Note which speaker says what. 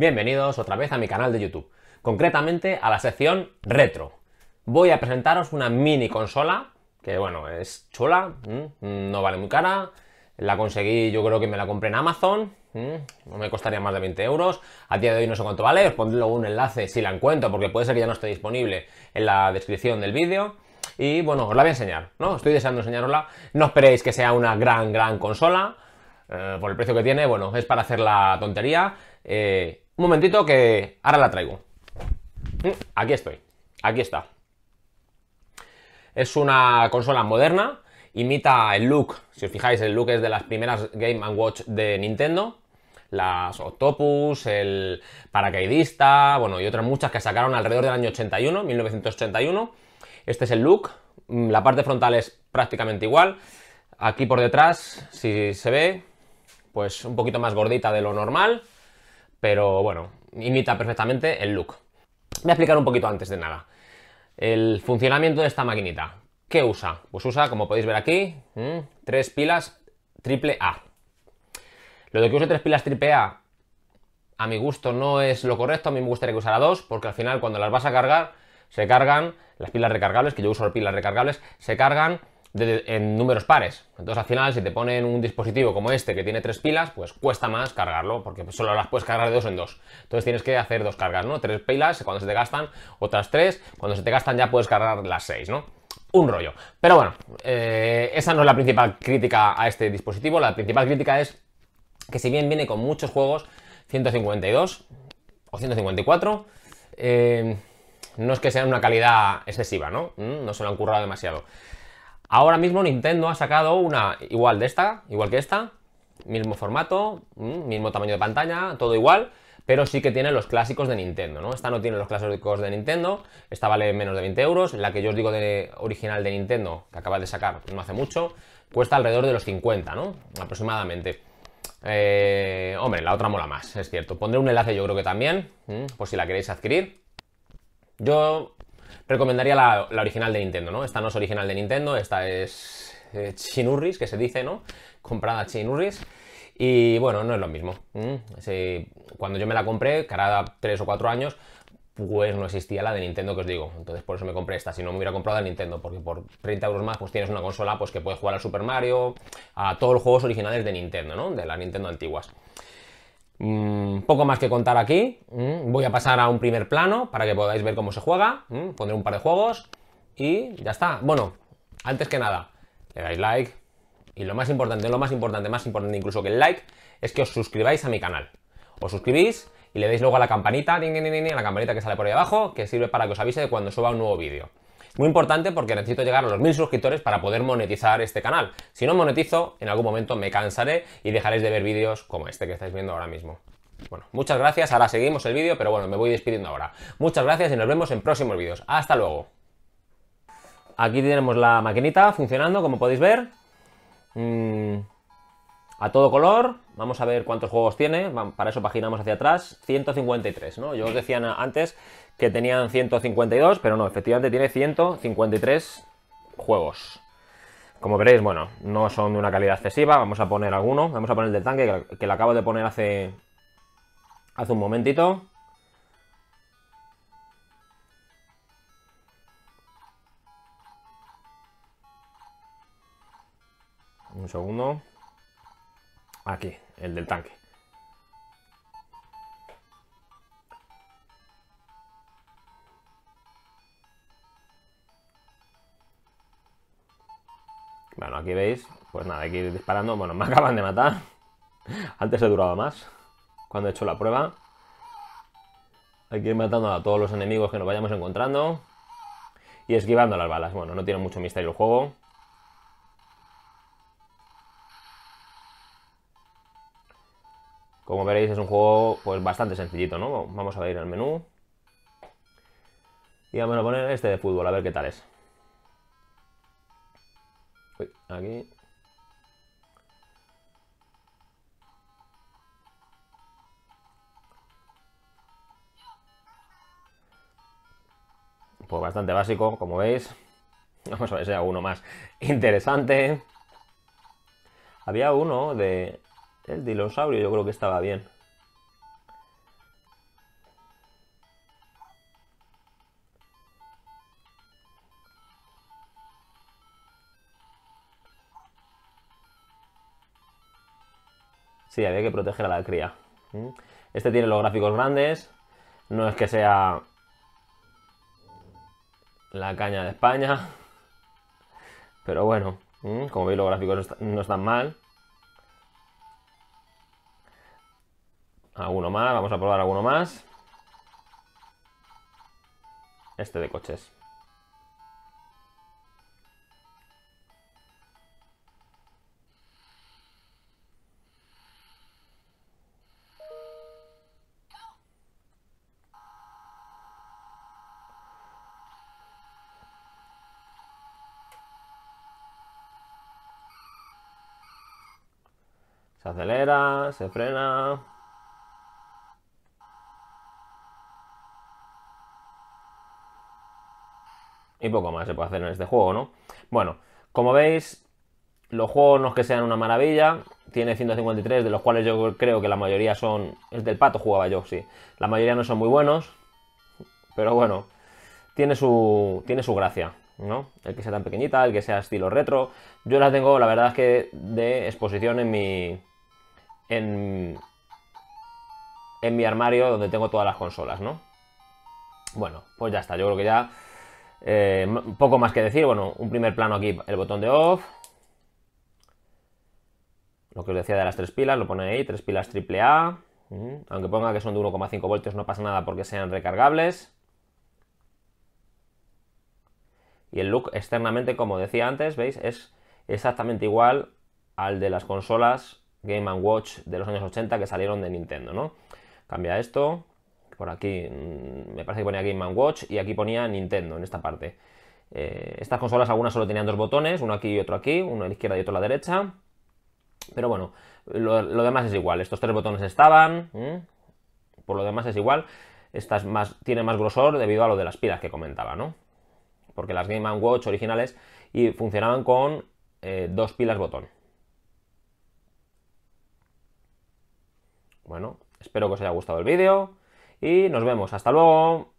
Speaker 1: Bienvenidos otra vez a mi canal de YouTube, concretamente a la sección retro. Voy a presentaros una mini consola, que bueno, es chula, no vale muy cara, la conseguí, yo creo que me la compré en Amazon, no me costaría más de 20 euros, a día de hoy no sé cuánto vale, os pondré luego un enlace si la encuentro, porque puede ser que ya no esté disponible en la descripción del vídeo. Y bueno, os la voy a enseñar, ¿no? Estoy deseando enseñarosla. No esperéis que sea una gran, gran consola. Eh, por el precio que tiene, bueno, es para hacer la tontería. Eh, un momentito que ahora la traigo. Mm, aquí estoy. Aquí está. Es una consola moderna. Imita el look. Si os fijáis, el look es de las primeras Game Watch de Nintendo. Las Octopus, el paracaidista, bueno, y otras muchas que sacaron alrededor del año 81, 1981. Este es el look. Mm, la parte frontal es prácticamente igual. Aquí por detrás, si se ve, pues un poquito más gordita de lo normal pero bueno, imita perfectamente el look. Voy a explicar un poquito antes de nada el funcionamiento de esta maquinita. ¿Qué usa? Pues usa, como podéis ver aquí, tres pilas triple A. Lo de que use tres pilas triple A, a mi gusto no es lo correcto, a mí me gustaría que usara dos, porque al final cuando las vas a cargar, se cargan, las pilas recargables, que yo uso pilas recargables, se cargan en números pares. Entonces al final si te ponen un dispositivo como este que tiene tres pilas, pues cuesta más cargarlo porque solo las puedes cargar de dos en dos. Entonces tienes que hacer dos cargas, ¿no? Tres pilas, cuando se te gastan otras tres, cuando se te gastan ya puedes cargar las seis, ¿no? Un rollo. Pero bueno, eh, esa no es la principal crítica a este dispositivo, la principal crítica es que si bien viene con muchos juegos, 152 o 154, eh, no es que sea una calidad excesiva, ¿no? Mm, no se lo han currado demasiado. Ahora mismo Nintendo ha sacado una igual de esta, igual que esta, mismo formato, mm, mismo tamaño de pantalla, todo igual, pero sí que tiene los clásicos de Nintendo, ¿no? Esta no tiene los clásicos de Nintendo, esta vale menos de 20 euros, la que yo os digo de original de Nintendo, que acaba de sacar no hace mucho, cuesta alrededor de los 50, ¿no? Aproximadamente. Eh, hombre, la otra mola más, es cierto. Pondré un enlace yo creo que también, mm, por si la queréis adquirir. Yo recomendaría la, original de Nintendo, ¿no? Esta no es original de Nintendo, esta es eh, Chinurris, que se dice, ¿no? Comprada Chinurris. Y bueno, no es lo mismo. cuando yo me la compré, cada 3 o 4 años, pues no existía la de Nintendo que os digo. Entonces por eso me compré esta, si no me hubiera comprado la Nintendo, porque por 30 euros más pues tienes una consola pues que puedes jugar al Super Mario, a todos los juegos originales de Nintendo, ¿no? De las Nintendo antiguas. Mm, poco más que contar aquí. Mm, voy a pasar a un primer plano para que podáis ver cómo se juega. Mm, pondré un par de juegos y ya está. Bueno, antes que nada, le dais like. Y lo más importante, lo más importante, más importante incluso que el like, es que os suscribáis a mi canal. Os suscribís y le dais luego a la campanita, a la campanita que sale por ahí abajo, que sirve para que os avise de cuando suba un nuevo vídeo. Muy importante porque necesito llegar a los mil suscriptores para poder monetizar este canal. Si no monetizo, en algún momento me cansaré y dejaréis de ver vídeos como este que estáis viendo ahora mismo. Bueno, muchas gracias. Ahora seguimos el vídeo, pero bueno, me voy despidiendo ahora. Muchas gracias y nos vemos en próximos vídeos. Hasta luego. Aquí tenemos la maquinita funcionando, como podéis ver. Mm, a todo color. Vamos a ver cuántos juegos tiene. Para eso paginamos hacia atrás. 153, ¿no? Yo os decía antes que tenían 152, pero no, efectivamente tiene 153 juegos. Como veréis, bueno, no son de una calidad excesiva, vamos a poner alguno, vamos a poner el del tanque, que lo acabo de poner hace, hace un momentito. Un segundo. Aquí, el del tanque. Bueno, aquí veis, pues nada, hay que ir disparando. Bueno, me acaban de matar. Antes he durado más. Cuando he hecho la prueba. Hay que ir matando a todos los enemigos que nos vayamos encontrando. Y esquivando las balas. Bueno, no tiene mucho misterio el juego. Como veréis es un juego pues bastante sencillito, ¿no? Vamos a ir el menú. Y vamos a poner este de fútbol, a ver qué tal es. Pues, aquí. Pues bastante básico, como veis. Vamos a ver si hay alguno más interesante. Había uno de... El dinosaurio yo creo que estaba bien. Sí, había que proteger a la cría. ¿Mm? Este tiene los gráficos grandes. No es que sea la caña de España. Pero bueno, ¿Mm? como veis los gráficos no están mal. Alguno más, vamos a probar alguno más. Este de coches. Se acelera, se frena. Y poco más se puede hacer en este juego, ¿no? Bueno, como veis, los juegos no es que sean una maravilla. Tiene 153, de los cuales yo creo que la mayoría son... El del pato jugaba yo, sí. La mayoría no son muy buenos. Pero bueno, tiene su, tiene su gracia, ¿no? El que sea tan pequeñita, el que sea estilo retro. Yo la tengo, la verdad es que, de exposición en mi, en, mi armario donde tengo todas las consolas, ¿no? Bueno, pues ya está, yo creo que ya eh, poco más que decir. Bueno, un primer plano aquí, el botón de off. Lo que os decía de las tres pilas, lo pone ahí, tres pilas AAA mm, Aunque ponga que son de 1,5 voltios, no pasa nada porque sean recargables. Y el look externamente, como decía antes, ¿veis? Es exactamente igual al de las consolas Game Watch de los años 80 que salieron de Nintendo, ¿no? Cambia esto, por aquí mm, me parece que ponía Game Watch y aquí ponía Nintendo en esta parte. Eh, estas consolas algunas solo tenían dos botones, uno aquí y otro aquí, uno a la izquierda y otro a la derecha. Pero bueno, lo, demás es igual. Estos tres botones estaban, por lo demás es igual. Estas más, tiene más grosor debido a lo de las pilas que comentaba, ¿no? Porque las Game Watch originales y funcionaban con eh, dos pilas botón. Bueno, espero que os haya gustado el vídeo y nos vemos. ¡Hasta luego!